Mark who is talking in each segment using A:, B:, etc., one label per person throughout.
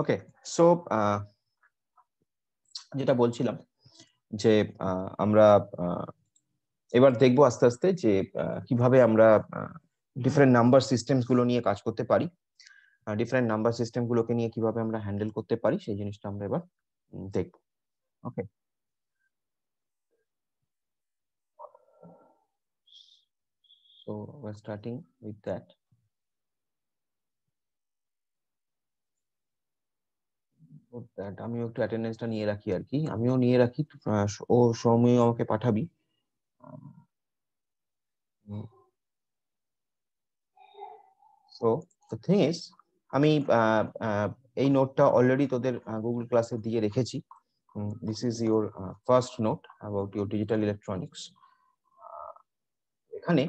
A: Okay so uh, যেটা বলছিলাম যে আমরা এবার দেখব আস্তে আস্তে যে কিভাবে আমরা ডিফারেন্ট নাম্বার সিস্টেমস গুলো নিয়ে কাজ করতে পারি ডিফারেন্ট নাম্বার সিস্টেম গুলোকে নিয়ে কিভাবে আমরা হ্যান্ডেল করতে পারি সেই জিনিসটা আমরা এবার দেখব okay so we're starting with that আমিও একটু অ্যাটেন্ডেন্সটা নিয়ে রাখি আর কি আমিও নিয়ে রাখি ও সময় আমাকে পাঠাবি সো দ্য থিং ইজ আমি এই নোটটা অলরেডি তোদের গুগল ক্লাসে দিয়ে রেখেছি this is your first note about your digital electronics এখানে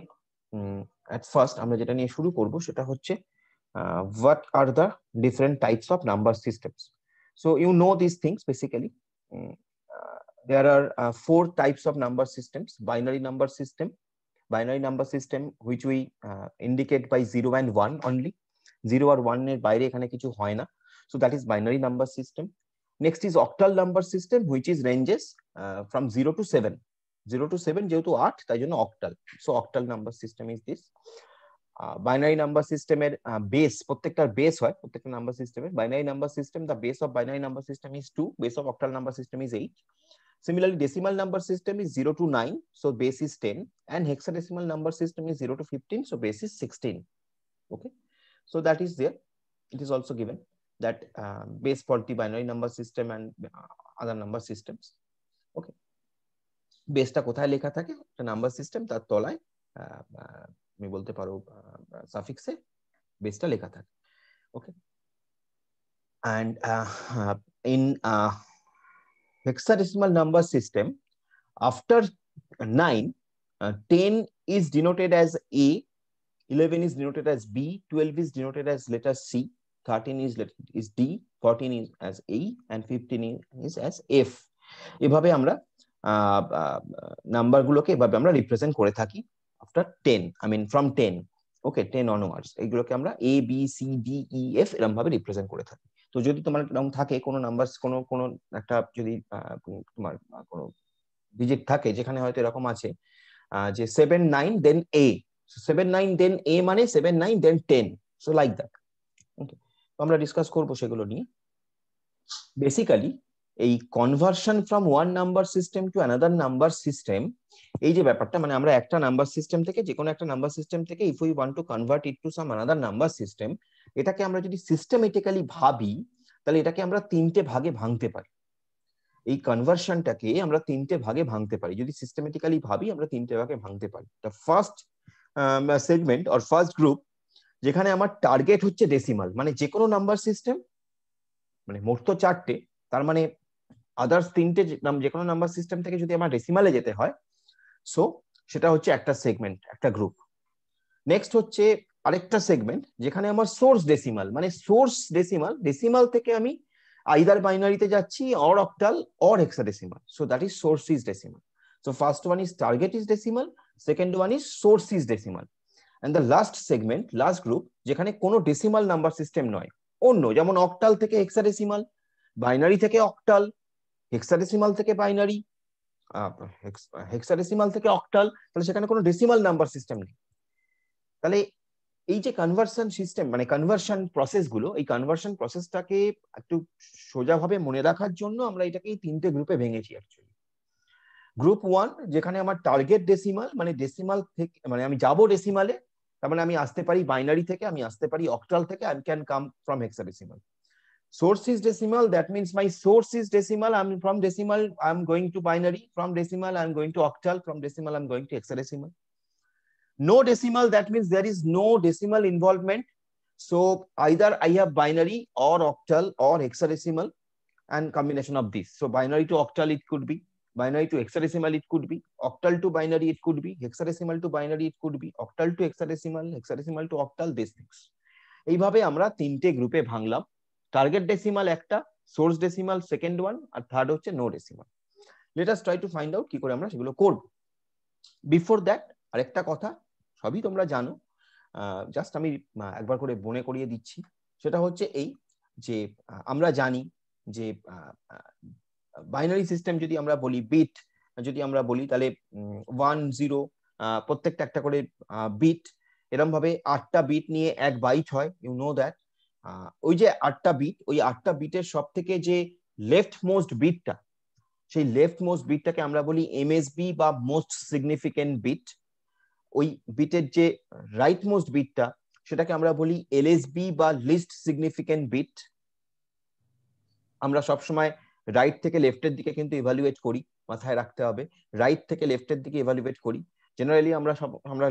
A: অ্যাট ফার্স্ট আমরা যেটা নিয়ে শুরু করব সেটা হচ্ছে what are the different types of number systems So you know these things basically. Mm. uh, there are uh, four types of number systems, binary number system, binary number system, which we uh, indicate by 0 and 1 only. 0 or 1 এর বাইরে এখানে কিছু হয় না so that is binary number system next is octal number system which is ranges uh, from 0 to 7 0 to 7 যেহেতু 8 তাই জন্য octal so octal number system is this binary number binary number base prottekta base hoy prottekta number system er binary number system the base of binary number system is 2 base of octal number system is 8 Similarly, decimal number system is 0 to 9, so base is 10. And hexadecimal number system is 0 to 15, so base is 16. Okay, so that is there. It is also given that uh, base for the binary number system and uh, other number systems. Okay, base ta kothay lekha thake, the number system tar tolay তুমি বলতে পারো সাফিক্সে বেসটা লেখা থাকে okay and in hexadecimal number system after nine ten is denoted as A eleven is denoted as B twelve is denoted as letter C thirteen is is D fourteen is as E and fifteen is as F এভাবে আমরা number গুলোকে এভাবে আমরা represent করে থাকি after ten I mean from ten okay ten onwards এইগুলোকে আমরা A B C D E F এরকম ভাবে রিপ্রেজেন্ট করে থাকি তো যদি তোমার এরকম থাকে কোনো নাম্বার কোনো কোনো একটা যদি তোমার কোনো ডিজিট থাকে যেখানে হয়তো এরকম আছে যে seven nine then A seven nine then A মানে seven nine then ten so like that okay তো আমরা ডিসকাস করবো সেগুলো নিয়ে বেসিক্যালি এই conversion from one number system to another number system এই যে ব্যাপারটা মানে আমরা একটা নাম্বার সিস্টেম থেকে যে কোনো একটা নাম্বার সিস্টেম থেকে if you want to convert it to some another number system এটাকে আমরা যদি সিস্টেমেটিক্যালি ভাবি তাহলে এটাকে আমরা তিনটে ভাগে ভাঙতে পারি এই কনভার্সনটাকে আমরা তিনটে ভাগে ভাঙতে পারি যদি সিস্টেমেটিক্যালি ভাবি আমরা তিনটে ভাগে ভাঙতে পারি the first segment or first group যেখানে আমার টার্গেট হচ্ছে ডেসিমাল মানে যে কোনো নাম্বার সিস্টেম মানে মোট তো চারটে তার মানে আদার্স তিনটে যে কোনো নাম্বার সিস্টেম থেকে যদি আমার ডেসিমালে যেতে হয় সো সেটা হচ্ছে একটা সেগমেন্ট একটা গ্রুপ নেক্সট হচ্ছে আরেকটা সেগমেন্ট যেখানে আমার সোর্স ডেসিমাল মানে সোর্স ডেসিমাল ডেসিমাল থেকে আমি আইদার বাইনারিতে যাচ্ছি or octal or decimal so that is source is decimal so first one is target is decimal second one is source is decimal and the last segment last group যেখানে কোনো decimal number system নয় অন্য যেমন octal থেকে decimal binary থেকে octal hexadecimal থেকে binary hexadecimal থেকে octal তাহলে সেখানে কোনো ডেসিমাল নাম্বার সিস্টেম নেই তাহলে এই যে কনভার্সন সিস্টেম মানে কনভার্সন প্রসেসগুলো এই কনভার্সন প্রসেসটাকে একটু সোজাভাবে মনে রাখার জন্য আমরা এটাকে এই তিনটে গ্রুপে ভেঙেছি অ্যাকচুয়ালি গ্রুপ ওয়ান যেখানে আমার টার্গেট ডেসিমাল মানে ডেসিমাল থেকে মানে আমি যাব ডেসিমালে তার মানে আমি আসতে পারি বাইনারি থেকে আমি আসতে পারি অক্টাল থেকে I can come from hexadecimal source is decimal that means my source is decimal i'm from decimal i'm going to binary from decimal i'm going to octal from decimal i'm going to hexadecimal no decimal that means there is no decimal involvement so either i have binary or octal or hexadecimal and combination of these so binary to octal it could be binary to hexadecimal it could be octal to binary it could be hexadecimal to binary it could be octal to hexadecimal hexadecimal to octal these things এইভাবে আমরা তিনটে গ্রুপে ভাঙলাম target decimal একটা source decimal second one আর third হচ্ছে no decimal us try to find out কি করে আমরা সেগুলো করব বিফোর দ্যাট আরেকটা কথা সবই তোমরা জানো জাস্ট আমি একবার করে বনে করিয়ে দিচ্ছি সেটা হচ্ছে এই যে আমরা জানি যে বাইনারি সিস্টেম যদি আমরা বলি বিট যদি আমরা বলি তাহলে ওয়ান জিরো প্রত্যেকটা একটা করে বিট এরম ভাবে আটটা বিট নিয়ে এক বাইট হয় ইউ নো দ্যাট ওই যে আটটা বিট ওই আটটা বিটের সব থেকে যে লেফট মোস্ট বিটটা সেই লেফট মোস্ট বিটটাকে আমরা বলি এমএসবি বা মোস্ট সিগনিফিকেন্ট বিট ওই বিটের যে রাইট মোস্ট বিটটা সেটাকে আমরা বলি এলএসবি বা লিস্ট সিগনিফিকেন্ট বিট আমরা সবসময় রাইট থেকে লেফটের দিকে কিন্তু ইভালুয়েট করি মাথায় রাখতে হবে রাইট থেকে লেফটের দিকে ইভালুয়েট করি জেনারেলি আমরা সব আমরা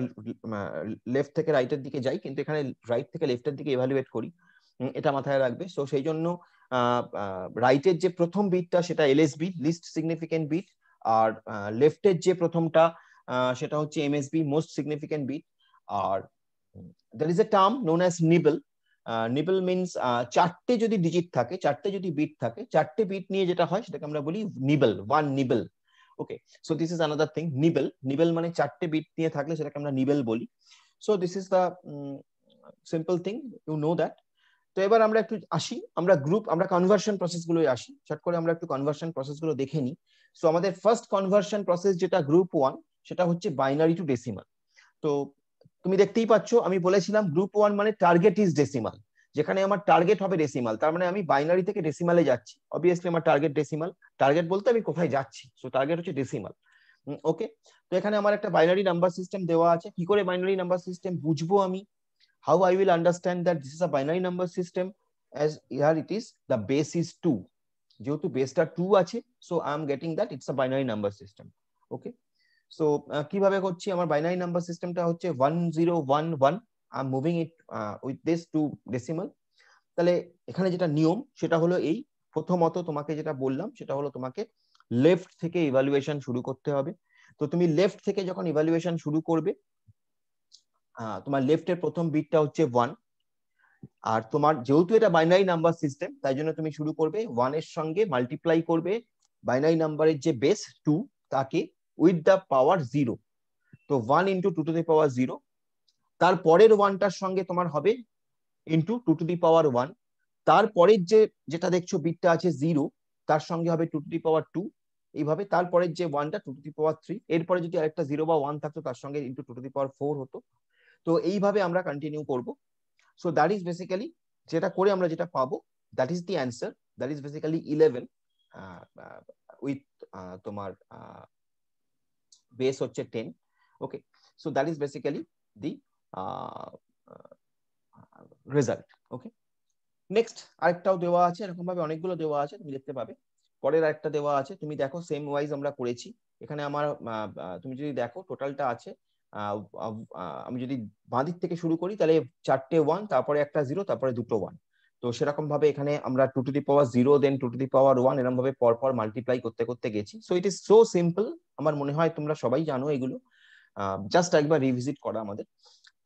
A: লেফট থেকে রাইটের দিকে যাই কিন্তু এখানে রাইট থেকে লেফটের দিকে ইভালুয়েট করি এটা মাথায় রাখবে সো সেই জন্য রাইটের যে প্রথম বিটটা সেটা এলএসবি লিস্ট সিগনিফিকেন্ট বিট আর লেফটের যে প্রথমটা সেটা হচ্ছে এমএসবি মোস্ট সিগনিফিকেন্ট বিট আর there is a term known as nibble nibble means চারটে যদি ডিজিট থাকে চারটে যদি বিট থাকে চারটে বিট নিয়ে যেটা হয় সেটাকে আমরা বলি nibble one nibble okay so this is another thing nibble nibble মানে চারটে বিট নিয়ে থাকলে সেটাকে আমরা নিবেল বলি so this is the simple thing you know that তো এবার আমরা একটু আসি আমরা গ্রুপ আমরা কনভার্সন গুলোই আসি ছট করে আমরা একটু কনভার্সন প্রসেসগুলো দেখে নিই সো আমাদের ফার্স্ট কনভার্সন প্রসেস যেটা গ্রুপ ওয়ান সেটা হচ্ছে বাইনারি টু ডেসিমাল তো তুমি দেখতেই পাচ্ছ আমি বলেছিলাম গ্রুপ ওয়ান মানে টার্গেট ইজ ডেসিমাল যেখানে আমার টার্গেট হবে ডেসিমাল তার মানে আমি বাইনারি থেকে ডেসিমালে যাচ্ছি অবভিয়াসলি আমার টার্গেট ডেসিমাল টার্গেট বলতে আমি কোথায় যাচ্ছি সো টার্গেট হচ্ছে ডেসিমাল ওকে তো এখানে আমার একটা বাইনারি নাম্বার সিস্টেম দেওয়া আছে কি করে বাইনারি নাম্বার সিস্টেম বুঝবো আমি How I will understand that this is a binary number system as here it is the base is 2 যেহেতু বেসটা 2 আছে so I am getting that it's a binary number system okay so কিভাবে করছি আমার binary number সিস্টেমটা হচ্ছে 1011 I am moving it with this to decimal তাহলে এখানে যেটা নিয়ম সেটা হলো এই প্রথমত তোমাকে যেটা বললাম সেটা হলো তোমাকে লেফট থেকে ইভালুয়েশন শুরু করতে হবে তো তুমি লেফট থেকে যখন ইভালুয়েশন শুরু করবে তোমার লেফটের প্রথম বিটটা হচ্ছে ওয়ান আর তোমার যেহেতু এটা বাইনারি নাম্বার সিস্টেম তাই জন্য তুমি শুরু করবে ওয়ান এর সঙ্গে মাল্টিপ্লাই করবে বাইনারি নাম্বারের যে বেস টু তাকে উইথ দ্য পাওয়ার জিরো তো one into two to the power zero তার পরের ওয়ানটার সঙ্গে তোমার হবে into two to the power one তারপরের যে যেটা দেখছো বিটটা আছে জিরো তার সঙ্গে হবে two to the power two এইভাবে তারপরের যে ওয়ানটা two to the power three এরপরে যদি আরেকটা জিরো বা ওয়ান থাকতো তার সঙ্গে into two to the power four হতো তো এইভাবে আমরা কন্টিনিউ করব সো দ্যাট ইজ বেসিক্যালি যেটা করে আমরা যেটা পাবো that is the answer that is basically eleven with তোমার বেস হচ্ছে ten okay so that is basically the result okay next আরেকটাও দেওয়া আছে এরকম ভাবে অনেকগুলো দেওয়া আছে তুমি দেখতে পাবে পরের আরেকটা দেওয়া আছে তুমি দেখো সেম ওয়াইজ আমরা করেছি এখানে আমার তুমি যদি দেখো টোটালটা আছে আমি যদি বাঁ দিক থেকে শুরু করি তাহলে চারটে ওয়ান তারপরে একটা জিরো তারপরে দুটো ওয়ান তো সেরকম ভাবে এখানে আমরা two to the power zero then two to the power one এরকম ভাবে পরপর মাল্টিপ্লাই করতে করতে গেছি so it is so simple আমার মনে হয় তোমরা সবাই জানো এগুলো জাস্ট একবার রিভিজিট করা আমাদের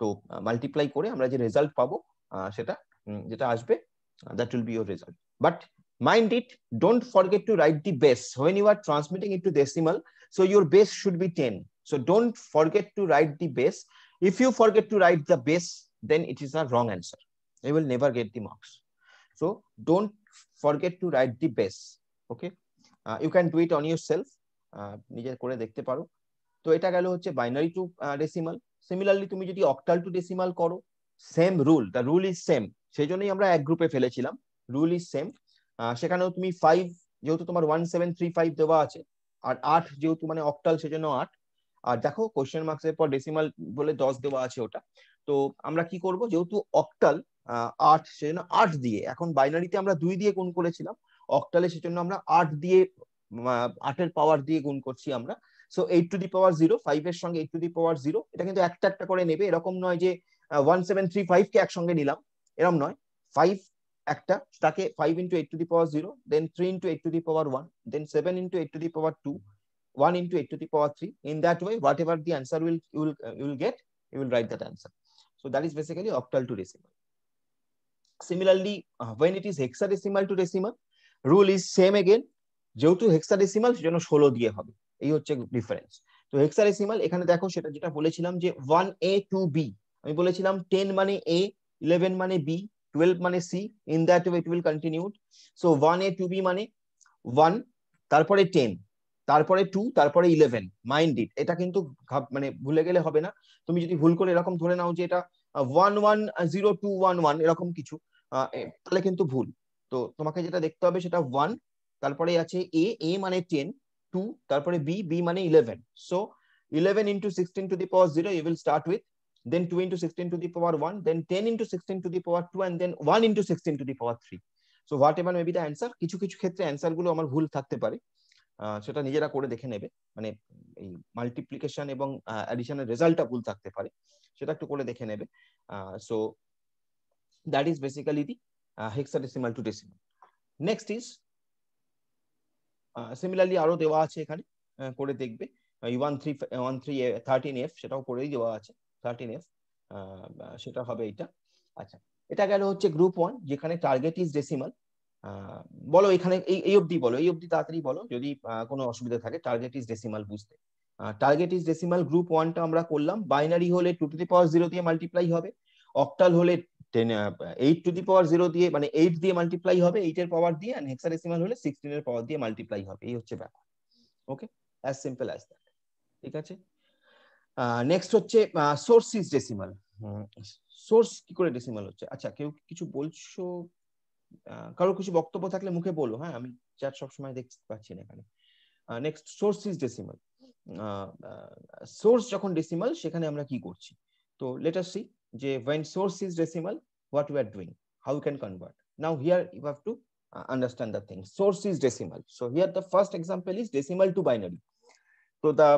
A: তো মাল্টিপ্লাই করে আমরা যে রেজাল্ট পাবো সেটা যেটা আসবে that will be your result but mind it don't forget to write the base when you are transmitting it to decimal so your base should be ten So don't forget to write the base. If you forget to write the base, then it is a wrong answer. You will never get the marks. So don't forget to write the base. Okay. Uh, you can do it on yourself. নিজে করে দেখতে পারো তো এটা গেল হচ্ছে binary two decimal similarly তুমি যদি অক্টাল টু ডেসিমাল করো same rule the rule is same সেই জন্যই আমরা এক গ্রুপে ফেলেছিলাম রুল ইজ সেম সেখানেও তুমি ফাইভ যেহেতু তোমার ওয়ান সেভেন থ্রি ফাইভ দেওয়া আছে আর আট যেহেতু মানে অক্টাল সেজন্য আট আর দেখো কোশ্চেন মার্কসের পর ডেসিমাল বলে দশ দেওয়া আছে ওটা তো আমরা কি করব যেহেতু অক্টাল আট সেজন্য আট দিয়ে এখন বাইনারিতে আমরা দুই দিয়ে গুণ করেছিলাম অক্টালে সেজন্য আমরা আট দিয়ে আটের পাওয়ার দিয়ে গুণ করছি আমরা so eight to the power zero five এর সঙ্গে eight to the power zero এটা কিন্তু একটা একটা করে নেবে এরকম নয় যে ওয়ান সেভেন থ্রি ফাইভ কে একসঙ্গে নিলাম এরকম নয় ফাইভ একটা তাকে five into eight to the power zero then three into eight to the power one then seven into eight to the power two 1 into 8 to the power 3. In that way, whatever the answer will you will, uh, you will get, you will write that answer. So that is basically octal to decimal. Similarly, uh, when it is hexadecimal to decimal, rule is same again. যেহেতু hexadecimal সেজন্য ষোলো দিয়ে হবে এই হচ্ছে difference তো hexadecimal এখানে দেখো সেটা যেটা বলেছিলাম যে ওয়ান এ টু বি আমি বলেছিলাম টেন মানে এ ইলেভেন মানে বি টুয়েলভ মানে c in that way it will continue so 1a A two B মানে ওয়ান তারপরে টেন তারপরে টু তারপরে ইলেভেন মাইন্ড ইট এটা কিন্তু মানে ভুলে গেলে হবে না তুমি যদি ভুল করে এরকম ধরে নাও যে এটা one one zero two one one এরকম কিছু তাহলে কিন্তু ভুল তো তোমাকে যেটা দেখতে হবে সেটা ওয়ান তারপরে আছে এ এ মানে টেন টু তারপরে বি বি মানে eleven so eleven into sixteen to the power zero you will start with then two into sixteen to the power one then ten into sixteen to the power two and then one into sixteen to the power three so whatever maybe the answer কিছু কিছু ক্ষেত্রে answer গুলো আমার ভুল থাকতে পারে সেটা নিজেরা করে দেখে নেবে মানে এই মাল্টিপ্লিকেশন এবং অ্যাডিশনের রেজাল্টটা ভুল থাকতে পারে সেটা একটু করে দেখে নেবে so that is basically the hexadecimal to decimal next is similarly আরো দেওয়া আছে এখানে করে দেখবে one three one three thirteen F সেটাও করেই দেওয়া আছে থার্টিন এফ সেটা হবে এটা আচ্ছা এটা গেল হচ্ছে গ্রুপ ওয়ান যেখানে টার্গেট ইজ ডেসিমাল বলো এখানে এই এই অবধি বলো এই অবধি তাড়াতাড়ি বলো যদি কোনো অসুবিধা থাকে টার্গেট ইজ ডেসিমাল বুঝতে টার্গেট ইজ ডেসিমাল গ্রুপ ওয়ানটা আমরা করলাম বাইনারি হলে two to the power zero দিয়ে মাল্টিপ্লাই হবে অক্টাল হলে ten eight to the power zero দিয়ে মানে এইট দিয়ে মাল্টিপ্লাই হবে এইট এর পাওয়ার দিয়ে অ্যান্ড ডেসিমাল হলে সিক্সটিনের পাওয়ার দিয়ে মাল্টিপ্লাই হবে এই হচ্ছে ব্যাপার okay as simple as that ঠিক আছে নেক্সট হচ্ছে সোর্স ইজ ডেসিমাল সোর্স কি করে ডেসিমাল হচ্ছে আচ্ছা কেউ কিছু বলছো কারো কিছু বক্তব্য থাকলে মুখে বলো হ্যাঁ আমি চ্যাট সবসময় দেখতে পাচ্ছি না এখানে next source is decimal source যখন সেখানে আমরা কি করছি তো লেট সি যে when source is decimal what you are doing how can convert now here you to understand thing source is decimal so here the first example is decimal to binary তো the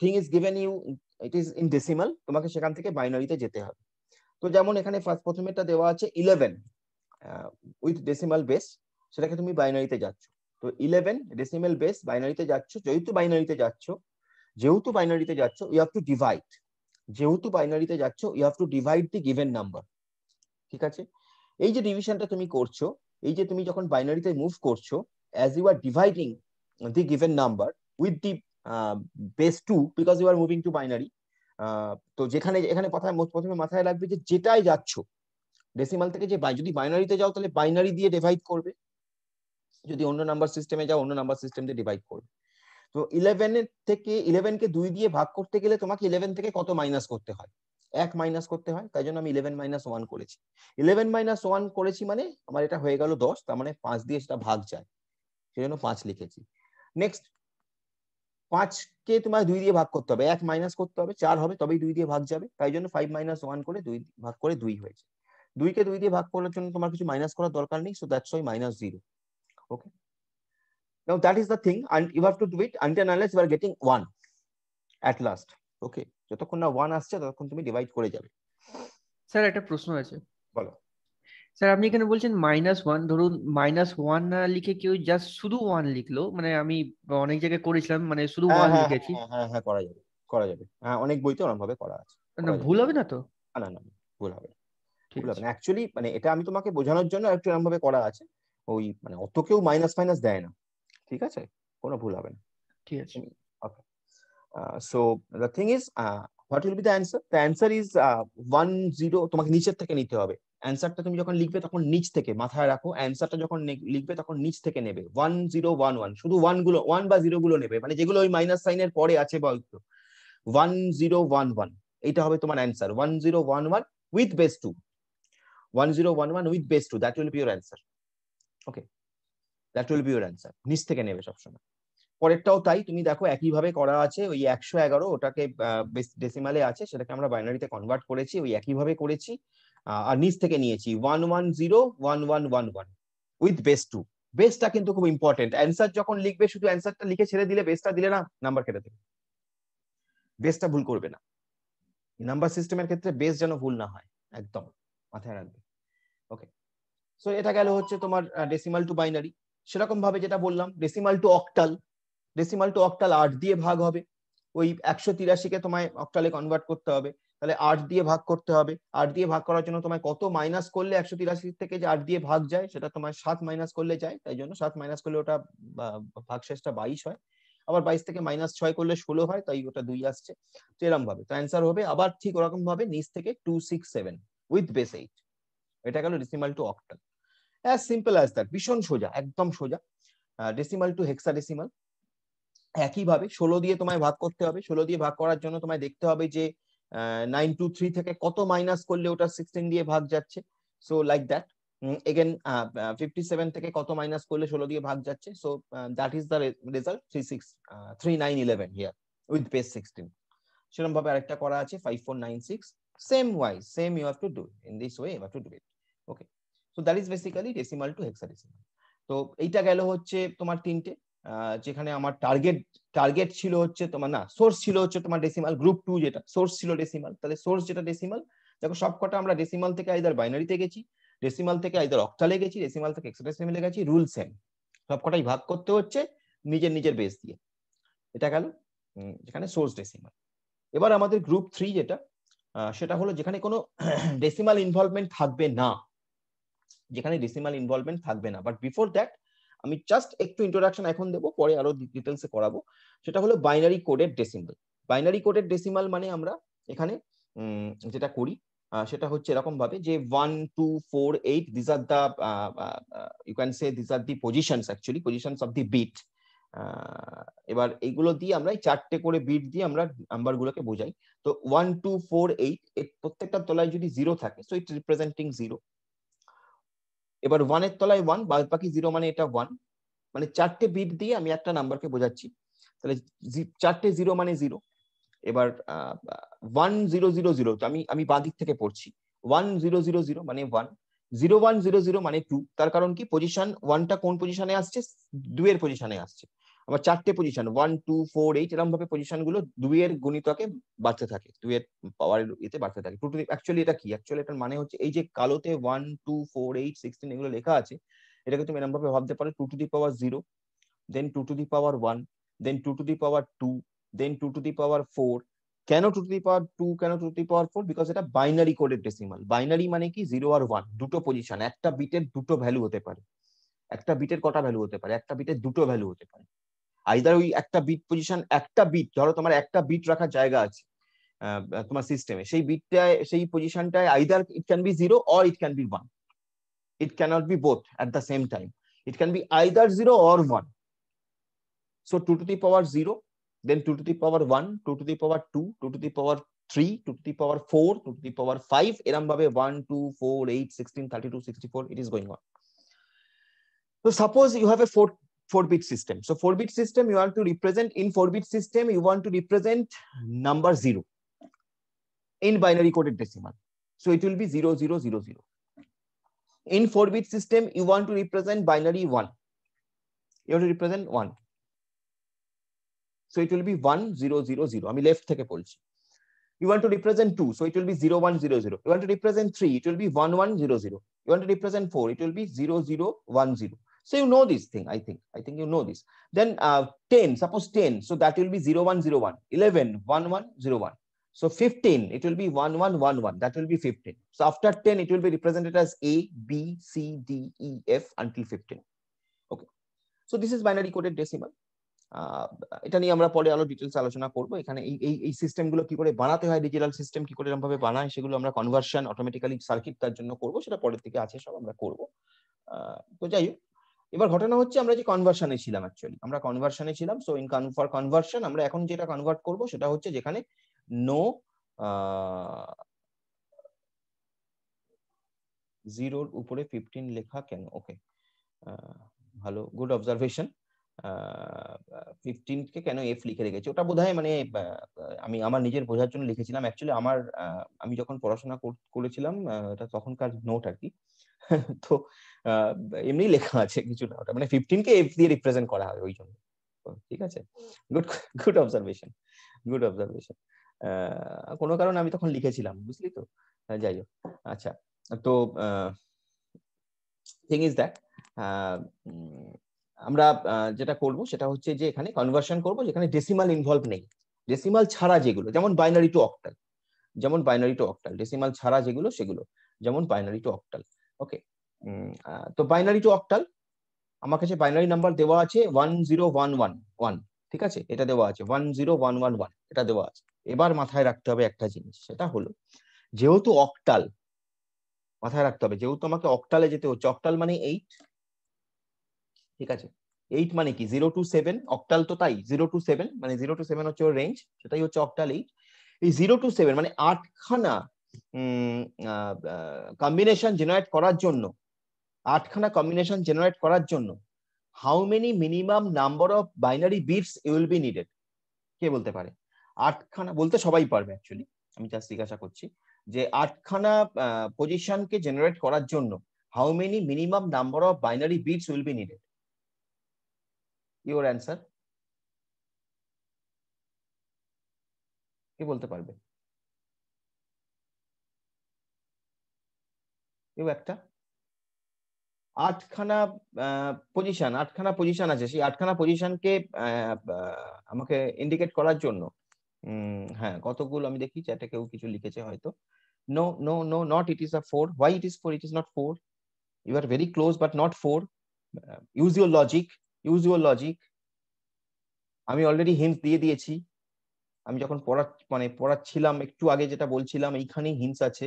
A: thing is given you it is in decimal তোমাকে সেখান থেকে বাইনারিতে যেতে হবে তো যেমন এখানে ফার্স্ট প্রথমেরটা দেওয়া আছে ইলেভেন উইথ ডেসিমাল বেস সেটাকে তুমি বাইনারিতে যাচ্ছ তো ইলেভেন ডেসিমাল বেস বাইনারিতে যাচ্ছ যেহেতু বাইনারিতে যাচ্ছ যেহেতু বাইনারিতে যাচ্ছ ইউ হ্যাভ টু ডিভাইড যেহেতু বাইনারিতে যাচ্ছ you have to divide the given number ঠিক আছে এই যে ডিভিশনটা তুমি করছো এই যে তুমি যখন বাইনারিতে মুভ করছো as you are dividing the given number with the base two because you are moving to binary তো যেখানে এখানে কথা প্রথমে মাথায় রাখবে যে যেটাই যাচ্ছ ডেসিমাল থেকে যে যদি বাইনারিতে যাও তাহলে বাইনারি দিয়ে ডিভাইড করবে যদি অন্য নাম্বার সিস্টেমে যাও অন্য নাম্বার সিস্টেম দিয়ে ডিভাইড করবে তো ইলেভেনের থেকে কে দুই দিয়ে ভাগ করতে গেলে তোমাকে ইলেভেন থেকে কত মাইনাস করতে হয় এক মাইনাস করতে হয় তাই জন্য আমি ইলেভেন মাইনাস ওয়ান করেছি ইলেভেন মাইনাস ওয়ান করেছি মানে আমার এটা হয়ে গেল দশ তার মানে পাঁচ দিয়ে সেটা ভাগ যায় সেই জন্য পাঁচ লিখেছি নেক্সট পাঁচকে তোমার দুই দিয়ে ভাগ করতে হবে এক মাইনাস করতে হবে চার হবে তবেই দুই দিয়ে ভাগ যাবে তাই জন্য ফাইভ মাইনাস ওয়ান করে দুই ভাগ করে দুই হয়েছে দুইকে দুই দিয়ে ভাগ করার জন্য তোমার কিছু মাইনাস করার দরকার নেই so that's why minus zero okay now that is the thing and you have to do it until analyse you are getting 1 at last okay যতক্ষণ না 1 আসছে ততক্ষণ তুমি ডিভাইড করে যাবে স্যার একটা প্রশ্ন আছে বলো স্যার আপনি এখানে বলছেন মাইনাস ওয়ান ধরুন মাইনাস ওয়ান না লিখে কেউ জাস্ট শুধু ওয়ান লিখলো মানে আমি অনেক জায়গায় করেছিলাম মানে শুধু ওয়ান হ্যাঁ, হ্যাঁ, লিখেছি হ্যাঁ, হ্যাঁ হ্যাঁ করা যাবে করা যাবে হ্যাঁ অনেক বইতে ওরকম ভাবে করা আছে না ভুল হবে না তো না না ভুল হবে ভুল হবে অ্যাকচুয়ালি মানে এটা আমি তোমাকে বোঝানোর জন্য একটু এরকম ভাবে করা আছে ওই মানে অত কেউ মাইনাস ফাইনাস দেয় না ঠিক আছে কোনো ভুল হবে না ঠিক আছে okay so the thing is what will be the answer the answer is one zero তোমাকে নিচের থেকে নিতে হবে অ্যান্সারটা তুমি যখন লিখবে তখন নিচ থেকে মাথায় রাখো অ্যান্সারটা যখন লিখবে তখন নিচ থেকে নেবে ওয়ান জিরো ওয়ান ওয়ান শুধু ওয়ান গুলো ওয়ান বা জিরো গুলো নেবে মানে যেগুলো ওই মাইনাস সাইনের পরে আছে বা ওয়ান জিরো ওয়ান ওয়ান এটা হবে তোমার answer one zero one one with base two 1011 with base 2 that will be your answer okay that will be your answer নিচ থেকে নেবে সবসময় পরেরটাও তাই তুমি দেখো একইভাবে করা আছে ওই একশো এগারো ওটাকে ডেসিমালে আছে সেটাকে আমরা বাইনারিতে কনভার্ট করেছি ওই একইভাবে করেছি আর নিচ থেকে নিয়েছি one one zero one one one one with base two বেসটা কিন্তু খুব ইম্পর্টেন্ট অ্যান্সার যখন লিখবে শুধু অ্যান্সারটা লিখে ছেড়ে দিলে বেসটা দিলে না নাম্বার কেটে দেবে বেসটা ভুল করবে না নাম্বার সিস্টেমের ক্ষেত্রে বেস যেন ভুল না হয় একদম মাথায় রাখবে ওকে সো এটা গেল হচ্ছে তোমার ডেসিমাল টু বাইনারি সেরকম ভাবে যেটা বললাম decimal to octal decimal to octal আট দিয়ে ভাগ হবে ওই একশো তিরাশিকে তোমায় অক্টালে কনভার্ট করতে হবে তাহলে আট দিয়ে ভাগ করতে হবে আট দিয়ে ভাগ করার জন্য তোমায় কত মাইনাস করলে একশো তিরাশি থেকে যে আট দিয়ে ভাগ যায় সেটা তোমার সাত মাইনাস করলে যায় তাই জন্য সাত মাইনাস করলে ওটা ভাগ শেষটা বাইশ হয় আবার বাইশ থেকে মাইনাস ছয় করলে ষোলো হয় তাই ওটা দুই আসছে তো এরম ভাবে তো অ্যান্সার হবে আবার ঠিক ওরকম ভাবে নিচ থেকে two six seven with base eight এটা গেল decimal to octal as simple as that ভীষণ সোজা একদম সোজা ডেসিমাল টু হেক্সা ডেসিমাল একইভাবে ষোলো দিয়ে তোমায় ভাগ করতে হবে ষোলো দিয়ে ভাগ করার জন্য তোমায় দেখতে হবে যে নাইন টু থ্রি থেকে কত মাইনাস করলে ওটা সিক্সটিন দিয়ে ভাগ যাচ্ছে so like that again fifty seven থেকে কত মাইনাস করলে ষোলো দিয়ে ভাগ যাচ্ছে so that is the result three six three nine eleven here with base sixteen সেরকম ভাবে আরেকটা করা আছে five four nine six Same way, same you have to do. In this way, you have to do it. Okay. So that is basically decimal to hexadecimal. তো এইটা গেল হচ্ছে তোমার তিনটে যেখানে আমার টার্গেট টার্গেট ছিল হচ্ছে তোমার না সোর্স ছিল হচ্ছে তোমার ডেসিমাল গ্রুপ টু যেটা সোর্স ছিল ডেসিমাল তাহলে সোর্স যেটা ডেসিমাল দেখো সবকটা আমরা ডেসিমাল থেকে আইদার বাইনারিতে গেছি ডেসিমাল থেকে আইদার অক্টালে গেছি ডেসিমাল থেকে হেক্সাডেসিমালে গেছি রুল সেম সবকটাই ভাগ করতে হচ্ছে নিজের নিজের বেস দিয়ে এটা গেল এখানে সোর্স ডেসিমাল এবার আমাদের গ্রুপ থ্রি যেটা সেটা হলো যেখানে কোনো ডেসিমাল ইনভলভমেন্ট থাকবে না যেখানে ডেসিমাল ইনভলভমেন্ট থাকবে না বাট বিফোর দ্যাট আমি জাস্ট একটু ইন্ট্রোডাকশন এখন দেবো পরে আরো ডিটেলসে করাবো সেটা হলো বাইনারি কোডের ডেসিমাল বাইনারি কোডের ডেসিমাল মানে আমরা এখানে যেটা করি সেটা হচ্ছে এরকম ভাবে যে one two four eight this are the you can say this are the positions actually positions of the bit এবার এইগুলো দিয়ে আমরা চারটে করে বিট দিয়ে আমরা নাম্বার গুলোকে বোঝাই তো ওয়ান টু ফোর এইট প্রত্যেকটা তলায় যদি জিরো থাকে সো ইট রিপ্রেজেন্টিং জিরো এবার ওয়ানের তলায় ওয়ান বাদ বাকি জিরো মানে এটা ওয়ান মানে চারটে বিট দিয়ে আমি একটা নাম্বারকে বোঝাচ্ছি তাহলে চারটে জিরো মানে জিরো এবার ওয়ান জিরো জিরো জিরো তো আমি আমি বাঁ দিক থেকে পড়ছি ওয়ান জিরো জিরো জিরো মানে one zero one zero zero মানে টু তার কারণ কি পজিশন ওয়ানটা কোন পজিশনে আসছে দুয়ের পজিশনে আসছে আমার চারটে position one two four eight এরকম ভাবে পজিশন গুলো দুইয়ের গণিতকে বাড়তে থাকে দুইয়ের পাওয়ার এতে বাড়তে থাকে টোটালি অ্যাকচুয়ালি এটা কি অ্যাকচুয়ালি এটার মানে হচ্ছে এই যে কালোতে one two four eight sixteen এগুলো লেখা আছে এটাকে তুমি এরকম ভাবে ভাবতে পারো two to the power zero then two to the power one then two to the power two then two to the power four কেন two to the power two কেন two to the power four because এটা binary coded decimal binary মানে কি zero আর one দুটো position একটা বিটের দুটো ভ্যালু হতে পারে একটা বিটের কটা ভ্যালু হতে পারে একটা বিটের দুটো ভ্যালু হতে পারে আইদার ওই একটা বিট পজিশন একটা বিট ধরো তোমার একটা বিট রাখার জায়গা আছে তোমার সিস্টেমে সেই বিটটায় সেই পজিশনটায় either it can be zero or it can be one it can't be both at the same time it can be either zero or one so two to the power zero then two to the power 1 two to the power two two to the power 3 two to the power 4 two to the power 5 এরম ভাবে four eight sixteen thirty two sixty four it is going on তো suppose you have a 4 4-bit system. So 4-bit system, you want to represent in 4-bit system, you want to represent number 0 in binary coded decimal. So it will be 0, In 4-bit system, you want to represent binary 1. You want to represent 1. So it will be 1000. I mean left থেকে বলছি you want to represent 2 so it will be 0100. you want to represent 3 it will be 1100. you want to represent 4 it will be 0010. So you know this thing, I think. I think you know this. Then uh, 10, suppose 10. So that will be 0101, 11, 1101. So 15, it will be 1111. That will be 15. So after 10, it will be represented as A, B, C, D, E, F until 15. Okay. So this is binary coded decimal. এটা নিয়ে আমরা পরে আরো details আলোচনা করব এখানে এই এই সিস্টেমগুলো কি করে বানাতে হয় ডিজিটাল সিস্টেম কি করে এরকম বানায় সেগুলো আমরা কনভার্সন অটোমেটিক্যালি সার্কিট তার জন্য করব সেটা পরের থেকে আছে সব আমরা করব তো যাই হোক এবার ঘটনা হচ্ছে আমরা যে কনভার্সনে ছিলাম অ্যাকচুয়ালি আমরা কনভার্সনে ছিলাম সো ইন ফর কনভার্সন আমরা এখন যেটা কনভার্ট করব সেটা হচ্ছে যেখানে নো জিরোর উপরে ফিফটিন লেখা কেন ওকে ভালো গুড অবজারভেশন কে কেন এফ লিখে রেখেছি ওটা বোধহয় মানে আমি আমার নিজের বোঝার জন্য লিখেছিলাম অ্যাকচুয়ালি আমার আমি যখন পড়াশোনা করেছিলাম এটা তখনকার নোট আর কি তো এমনি লেখা আছে কিছু না ওটা মানে ফিফটিনকে এফ দিয়ে রিপ্রেজেন্ট করা হয় ওই জন্য ঠিক আছে good good observation good observation কোনো কারণে আমি তখন লিখেছিলাম বুঝলি তো যাই হোক আচ্ছা তো থিং ইজ দ্যাট আমরা যেটা করব সেটা হচ্ছে যে এখানে কনভার্সন করব যেখানে ডেসিমাল ইনভলভ নেই ডেসিমাল ছাড়া যেগুলো যেমন বাইনারি টু অক্টাল যেমন বাইনারি টু অক্টাল ডেসিমাল ছাড়া যেগুলো সেগুলো যেমন বাইনারি টু অক্টাল ওকে তো বাইনারি টু অক্টাল আমার কাছে বাইনারি নাম্বার দেওয়া আছে one zero one one one ঠিক আছে এটা দেওয়া আছে one zero one one one এটা দেওয়া আছে এবার মাথায় রাখতে হবে একটা জিনিস সেটা হলো যেহেতু অক্টাল মাথায় রাখতে হবে যেহেতু আমাকে অক্টালে যেতে হচ্ছে অক্টাল মানে এইট ঠিক আছে এইট মানে কি জিরো টু সেভেন অক্টাল তো তাই জিরো টু সেভেন মানে জিরো টু সেভেন হচ্ছে ওর রেঞ্জ সেটাই হচ্ছে অক্টাল এইট এই জিরো টু সেভেন মানে আটখানা কম্বিনেশন জেনারেট করার জন্য আটখানা কম্বিনেশন জেনারেট করার জন্য how many minimum number of binary bits will be needed কে বলতে পারে আটখানা বলতে সবাই পারবে অ্যাকচুয়ালি আমি যা জিজ্ঞাসা করছি যে আটখানা পজিশনকে জেনারেট করার জন্য how many minimum number of binary bits will be needed your answer কি বলতে পারবে কেউ একটা আটখানা পজিশন আটখানা পজিশন আছে সেই আটখানা পজিশনকে আমাকে ইন্ডিকেট করার জন্য হ্যাঁ কতগুলো আমি দেখি যে একটা কেউ কিছু লিখেছে হয়তো no no no not it is a four why it is four it is not four you are very close but not four use your logic use your logic আমি অলরেডি হিন্স দিয়ে দিয়েছি আমি যখন পড়া মানে পড়াচ্ছিলাম একটু আগে যেটা বলছিলাম এইখানেই হিন্স আছে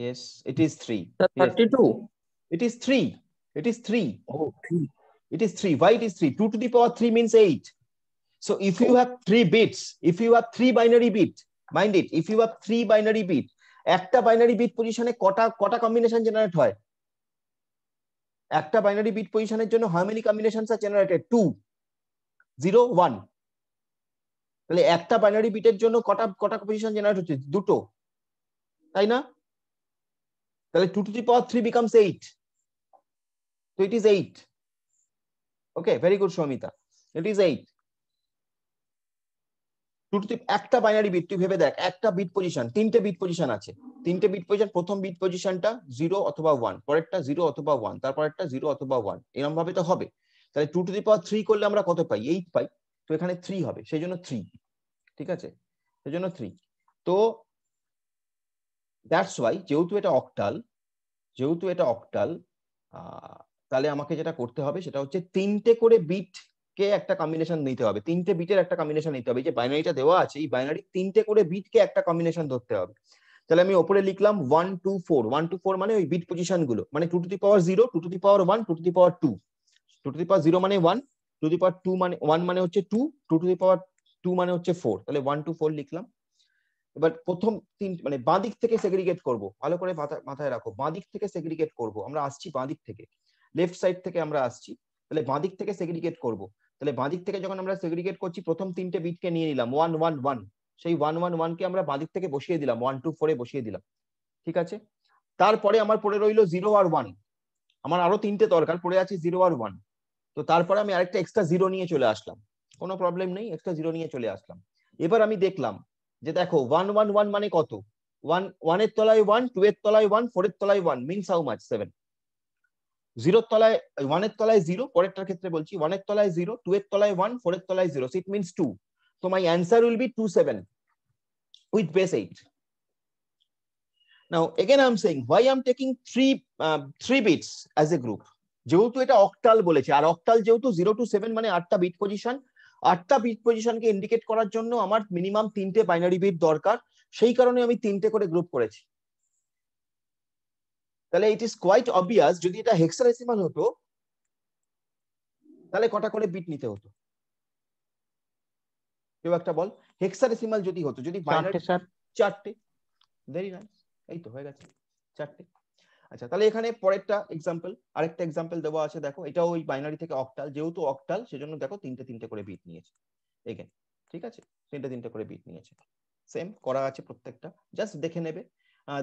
A: yes it is three too it is three it is three it is three why it three two to the power three means eight so if you have three bits if you have three binary bit mind if you have three binary bit একটা binary bit পজিশনে কটা কটা combination generate হয় একটা binary bit পজিশনের জন্য how many combinations are generated two zero one তাহলে একটা বাইনারি বিটের জন্য কটা কটা পজিশন জেনারেট হচ্ছে দুটো তাই না তাহলে two to the power three becomes eight তো it is eight okay very good Samita it is eight টুটুতে একটা বাইনারি বিট তুই ভেবে দেখ একটা বিট পজিশন তিনটে বিট পজিশন আছে তিনটে বিট পজিশন প্রথম বিট পজিশনটা জিরো অথবা ওয়ান পরেরটা জিরো অথবা ওয়ান তারপর একটা জিরো অথবা ওয়ান এরকম ভাবে তো হবে তাহলে two to the power three করলে আমরা কত পাই এইট পাই তো এখানে থ্রি হবে সেই জন্য থ্রি ঠিক আছে সেই জন্য থ্রি তো দ্যাটস ওয়াই যেহেতু এটা অক্টাল যেহেতু এটা অক্টাল তাহলে আমাকে যেটা করতে হবে সেটা হচ্ছে তিনটে করে বিট কে একটা কম্বিনেশন নিতে হবে তিনটে বিটের একটা কম্বিনেশন নিতে হবে যে বাইনারিটা দেওয়া আছে এই বাইনারি তিনটে করে বিটকে একটা কম্বিনেশন ধরতে হবে তাহলে আমি ওপরে লিখলাম one two four one two four মানে ওই বিট পজিশন গুলো মানে two to the power zero two to the power one two to the power two two to the power zero মানে one to the power two মানে one মানে হচ্ছে two two to the power two মানে হচ্ছে four তাহলে one two four লিখলাম এবার প্রথম তিন মানে বাঁ দিক থেকে সেগ্রিগেট করব ভালো করে মাথায় রাখো বাঁ দিক থেকে সেগ্রিগেট করব আমরা আসছি বাঁ দিক থেকে লেফট সাইড থেকে আমরা আসছি তাহলে বাঁ দিক থেকে সেগ্রিগেট করব তাহলে বাঁদিক থেকে যখন আমরা সেগ্রিগেট করছি প্রথম তিনটে বিটকে নিয়ে নিলাম ওয়ান ওয়ান ওয়ান সেই ওয়ান ওয়ান ওয়ানকে আমরা বাঁদিক থেকে বসিয়ে দিলাম ওয়ান টু ফোরে বসিয়ে দিলাম ঠিক আছে তারপরে আমার পড়ে রইল জিরো আর ওয়ান আমার আরো তিনটে দরকার পড়ে আছে জিরো আর ওয়ান তো তারপরে আমি আরেকটা এক্সট্রা জিরো নিয়ে চলে আসলাম কোনো প্রবলেম নেই এক্সট্রা জিরো নিয়ে চলে আসলাম এবার আমি দেখলাম যে দেখো ওয়ান ওয়ান ওয়ান মানে কত ওয়ান ওয়ানের তলায় ওয়ান টু এর তলায় ওয়ান ফোর এর তলায় one means how much seven জিরোর তলায় ওয়ানের তলায় জিরো পরেরটার ক্ষেত্রে বলছি ওয়ানের তলায় জিরো টু এর তলায় ওয়ান ফোর এর তলায় zero so it means two তো my answer will be two seven with base eight Now, again, I'm saying why I'm taking three three uh, three bits as a group. যেহেতু এটা octal বলেছে আর octal যেহেতু zero two seven মানে আটটা bit position আটটা bit পজিশনকে indicate করার জন্য আমার মিনিমাম তিনটে বাইনারি বিট দরকার সেই কারণে আমি তিনটে করে গ্রুপ করেছি তাহলে ইট ইজ কোয়াইট অবভিয়াস যদি এটা হেক্সাডেসিমাল হতো তাহলে কটা করে বিট নিতে হতো কেউ একটা বল হেক্সাডেসিমাল যদি হতো যদি চারটে ভেরি নাইস এই তো হয়ে গেছে চারটে আচ্ছা তাহলে এখানে পরেরটা এক্সাম্পল আরেকটা এক্সাম্পল দেওয়া আছে দেখো এটা ওই বাইনারি থেকে অক্টাল যেহেতু অক্টাল সেজন্য দেখো তিনটে তিনটে করে বিট নিয়েছে এগেন ঠিক আছে তিনটে তিনটে করে বিট নিয়েছে সেম করা আছে প্রত্যেকটা জাস্ট দেখে নেবে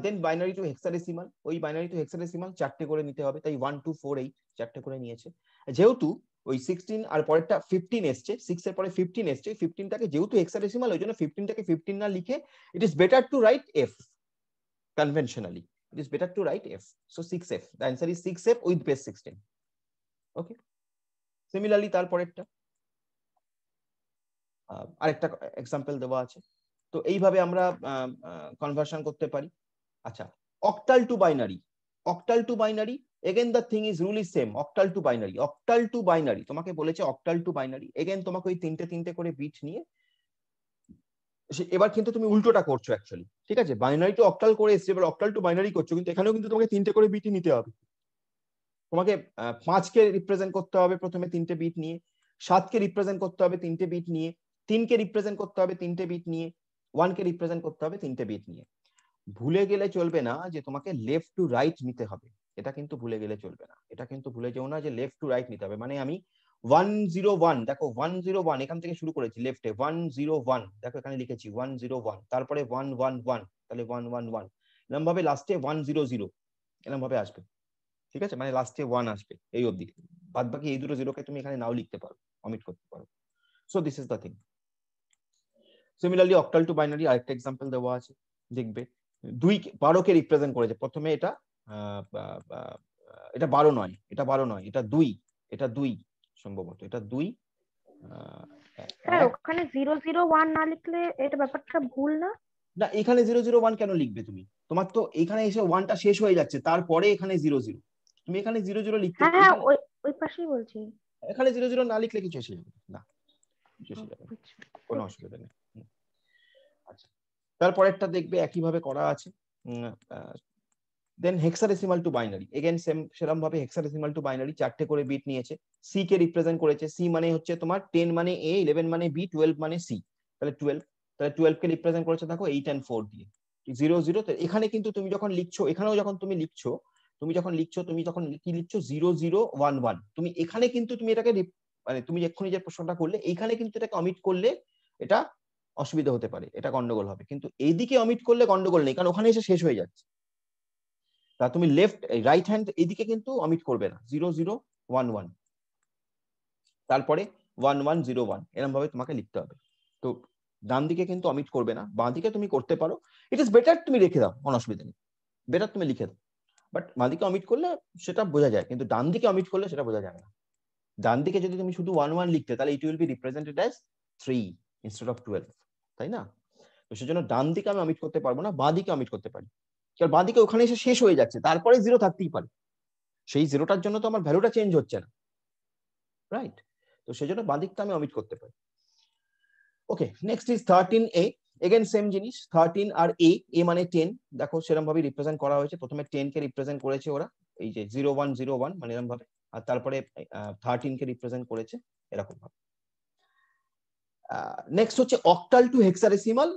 A: দেন বাইনারি টু হেক্সাডেসিমাল ওই বাইনারি টু হেক্সাডেসিমাল চারটে করে নিতে হবে তাই ওয়ান টু ফোর এই চারটে করে নিয়েছে যেহেতু ওই সিক্সটিন আর পরেরটা ফিফটিন এসছে সিক্স এর পরে ফিফটিন এসছে ফিফটিনটাকে যেহেতু হেক্সাডেসিমাল ওই জন্য ফিফটিনটাকে ফিফটিন না লিখে it is better to write F conventionally it is better to write F so six F the answer six F with base sixteen okay similarly তার পরেরটা আরেকটা এক্সাম্পল দেওয়া আছে তো এইভাবে আমরা কনভার্সন করতে পারি আচ্ছা octal to binary octal to binary again the thing is rule is same octal to binary octal to binary তোমাকে বলেছে অক্টাল টু বাইনারি এগেন তোমাকে ওই তিনটে তিনটে করে বিট নিয়ে এবার কিন্তু তুমি উল্টোটা করছো অ্যাকচুয়ালি ঠিক আছে বাইনারি টু অক্টাল করে এসছে এবার অক্টাল টু বাইনারি করছো কিন্তু এখানেও কিন্তু তোমাকে তিনটে করে বিটই নিতে হবে তোমাকে পাঁচকে রিপ্রেজেন্ট করতে হবে প্রথমে তিনটে বিট নিয়ে সাতকে রিপ্রেজেন্ট করতে হবে তিনটে বিট নিয়ে তিনকে রিপ্রেজেন্ট করতে হবে তিনটে বিট নিয়ে ওয়ানকে রিপ্রেজেন্ট করতে হবে তিনটে বিট নিয়ে ভুলে গেলে চলবে না যে তোমাকে লেফট টু রাইট নিতে হবে এটা কিন্তু ভুলে গেলে চলবে না এটা কিন্তু ভুলে যেও না যে লেফট টু রাইট নিতে হবে মানে আমি ওয়ান জিরো ওয়ান দেখো ওয়ান জিরো ওয়ান এখান থেকে শুরু করেছি লেফটে ওয়ান জিরো ওয়ান দেখো এখানে লিখেছি ওয়ান জিরো ওয়ান তারপরে ওয়ান ওয়ান ওয়ান তাহলে ওয়ান ওয়ান ওয়ান এরম ভাবে লাস্টে ওয়ান জিরো জিরো এরম ভাবে আসবে ঠিক আছে মানে লাস্টে ওয়ান আসবে এই অবধি বাদ বাকি এই দুটো জিরোকে তুমি এখানে নাও লিখতে পারো অমিট করতে পারো so this is the thing similarly octal to binary আরেকটা এক্সাম্পল দেওয়া আছে দেখবে দুই বারোকে রিপ্রেজেন্ট করেছে প্রথমে এটা এটা বারো নয় এটা বারো নয় এটা দুই এটা দুই সম্ভবত এটা দুই ওখানে জিরো জিরো ওয়ান না লিখলে এটা ব্যাপারটা ভুল না না এখানে জিরো জিরো ওয়ান কেন লিখবে তুমি তোমার তো এখানে এসে ওয়ানটা শেষ হয়ে যাচ্ছে তারপরে এখানে জিরো জিরো তুমি এখানে জিরো জিরো লিখতে হ্যাঁ, হ্যাঁ ওই পাশেই বলছি এখানে জিরো জিরো না লিখলে কিছু এসে যাবে না কিছু এসে যাবে আচ্ছা। কোনো অসুবিধা নেই তারপরেরটা দেখবে একইভাবে করা আছে then hexadecimal to binary again same সেরকম ভাবে হেক্সাডেসিমাল টু বাইনারি চারটে করে বিট নিয়েছে সি কে রিপ্রেজেন্ট করেছে সি মানে হচ্ছে তোমার টেন মানে এ ইলেভেন মানে বি টুয়েলভ মানে সি তাহলে টুয়েলভ তাহলে টুয়েলভ কে রিপ্রেজেন্ট করেছে দেখো এইট অ্যান্ড ফোর দিয়ে জিরো জিরো এখানে কিন্তু তুমি যখন লিখছো এখানেও যখন তুমি লিখছো তুমি যখন লিখছো তুমি যখন কি লিখছো জিরো জিরো ওয়ান ওয়ান তুমি এখানে কিন্তু তুমি এটাকে মানে তুমি এক্ষুনি যে প্রশ্নটা করলে এইখানে কিন্তু এটাকে অমিট করলে এটা অসুবিধা হতে পারে এটা গন্ডগোল হবে কিন্তু এইদিকে অমিট করলে গন্ডগোল নেই কারণ ওখানে এসে শেষ হয়ে যাচ্ছে তা তুমি লেফট রাইট হ্যান্ড এইদিকে কিন্তু অমিট করবে না জিরো জিরো ওয়ান ওয়ান তারপরে ওয়ান ওয়ান জিরো ওয়ান এরকম ভাবে তোমাকে লিখতে হবে তো ডান দিকে কিন্তু অমিট করবে না বাঁ দিকে তুমি করতে পারো ইট ইস বেটার তুমি রেখে দাও কোনো অসুবিধা নেই বেটার তুমি লিখে দাও বাট বাঁ দিকে অমিট করলে সেটা বোঝা যায় কিন্তু ডান দিকে অমিট করলে সেটা বোঝা যায় না ডান দিকে যদি তুমি শুধু ওয়ান ওয়ান লিখতে তাহলে it will be represented as three instead of twelve তাই না তো সেজন্য ডান দিকে আমি অমিট করতে পারবো না বাঁ দিকে অমিট করতে পারি কারণ বাঁ দিকে ওখানে এসে শেষ হয়ে যাচ্ছে তারপরে জিরো থাকতেই পারে সেই জিরোটার জন্য তো আমার ভ্যালুটা চেঞ্জ হচ্ছে না রাইট তো সেই জন্য বাঁ দিকটা আমি অমিট করতে পারি okay next is thirteen A again same জিনিস থার্টিন আর এ এ মানে টেন দেখো সেরকম ভাবে রিপ্রেজেন্ট করা হয়েছে প্রথমে টেন কে রিপ্রেজেন্ট করেছে ওরা এই যে জিরো ওয়ান জিরো ওয়ান মানে এরকম ভাবে আর তারপরে থার্টিন কে রিপ্রেজেন্ট করেছে এরকম ভাবে নেক্সট হচ্ছে অক্টাল টু হেক্সারেসিমাল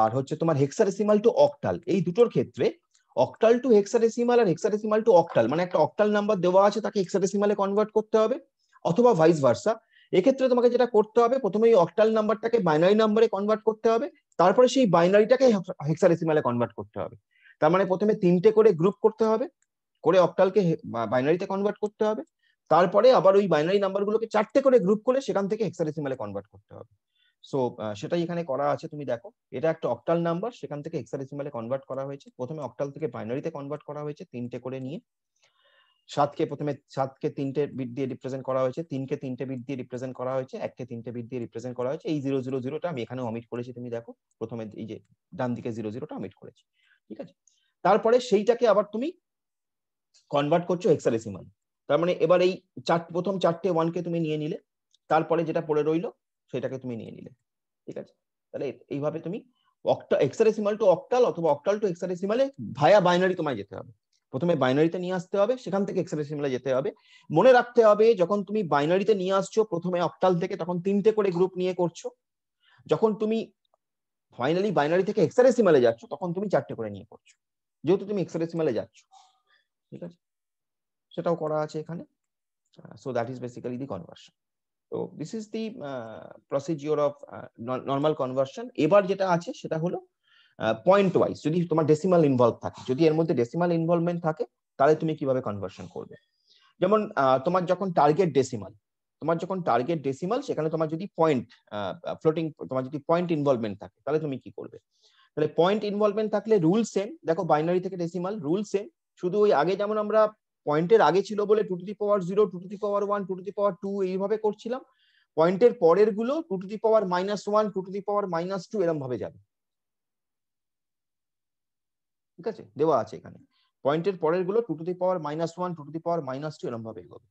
A: আর হচ্ছে তোমার হেক্সারেসিমাল টু অক্টাল এই দুটোর ক্ষেত্রে অক্টাল টু হেক্সারেসিমাল আর হেক্সারেসিমাল টু অক্টাল মানে একটা অক্টাল নাম্বার দেওয়া আছে তাকে হেক্সারেসিমালে কনভার্ট করতে হবে অথবা ভাইস ভার্সা এক্ষেত্রে তোমাকে যেটা করতে হবে প্রথমে এই অক্টাল নাম্বারটাকে বাইনারি নাম্বারে কনভার্ট করতে হবে তারপরে সেই বাইনারিটাকে হেক্সারেসিমালে কনভার্ট করতে হবে তার মানে প্রথমে তিনটে করে গ্রুপ করতে হবে করে অক্টালকে বাইনারিতে কনভার্ট করতে হবে তারপরে আবার ওই বাইনারি নাম্বারগুলোকে চারটে করে গ্রুপ করে সেখান থেকে হেক্সাডেসিমালে কনভার্ট করতে হবে সো সেটাই এখানে করা আছে তুমি দেখো এটা একটা অক্টাল নাম্বার সেখান থেকে হেক্সাডেসিমালে কনভার্ট করা হয়েছে প্রথমে অক্টাল থেকে বাইনারিতে কনভার্ট করা হয়েছে তিনটে করে নিয়ে সাতকে প্রথমে সাতকে তিনটে বিট দিয়ে রিপ্রেজেন্ট করা হয়েছে তিনকে তিনটে বিট দিয়ে রিপ্রেজেন্ট করা হয়েছে এককে তিনটে বিট দিয়ে রিপ্রেজেন্ট করা হয়েছে এই জিরো জিরো জিরোটা আমি এখানে অমিট করেছি তুমি দেখো প্রথমে এই যে ডান দিকে জিরো জিরোটা অমিট করেছি ঠিক আছে তারপরে সেইটাকে আবার তুমি কনভার্ট করছো হেক্সাডেসিমাল তার মানে এবার এই চার প্রথম চারটে ওয়ানকে তুমি নিয়ে নিলে তারপরে যেটা পড়ে রইলো সেটাকে তুমি নিয়ে নিলে ঠিক আছে তাহলে এইভাবে তুমি অক্টা এক্সারেসিমাল টু অক্টাল অথবা অক্টাল টু এক্সারেসিমালে ভায়া বাইনারি তোমায় যেতে হবে প্রথমে বাইনারিতে নিয়ে আসতে হবে সেখান থেকে এক্সারেসিমালে যেতে হবে মনে রাখতে হবে যখন তুমি বাইনারিতে নিয়ে আসছো প্রথমে অক্টাল থেকে তখন তিনটে করে গ্রুপ নিয়ে করছো যখন তুমি ফাইনালি বাইনারি থেকে এক্সারেসিমালে যাচ্ছ তখন তুমি চারটে করে নিয়ে করছো যেহেতু তুমি এক্সারেসিমালে যাচ্ছ ঠিক আছে সেটাও করা আছে এখানে so that is basically the conversion তো this is the procedure of normal conversion এবার যেটা আছে সেটা হলো পয়েন্ট ওয়াইজ যদি তোমার ডেসিমাল ইনভলভ থাকে যদি এর মধ্যে ডেসিমাল ইনভলভমেন্ট থাকে তাহলে তুমি কিভাবে কনভার্সন করবে যেমন তোমার যখন টার্গেট ডেসিমাল তোমার যখন টার্গেট ডেসিমাল সেখানে তোমার যদি পয়েন্ট ফ্লোটিং তোমার যদি পয়েন্ট ইনভলভমেন্ট থাকে তাহলে তুমি কি করবে তাহলে পয়েন্ট ইনভলভমেন্ট থাকলে রুল সেম দেখো বাইনারি থেকে ডেসিমাল রুল সেম শুধু ওই আগে যেমন আমরা পয়েন্টের আগে ছিল বলে two to the power zero two to the power one two to the power two এইভাবে করছিলাম পয়েন্টের পরের গুলো two to the power minus one two to the power minus two এরম ভাবে যাবে ঠিক আছে দেওয়া আছে এখানে পয়েন্টের পরের গুলো two to the power minus one two to the power minus two এরম ভাবে এগোবে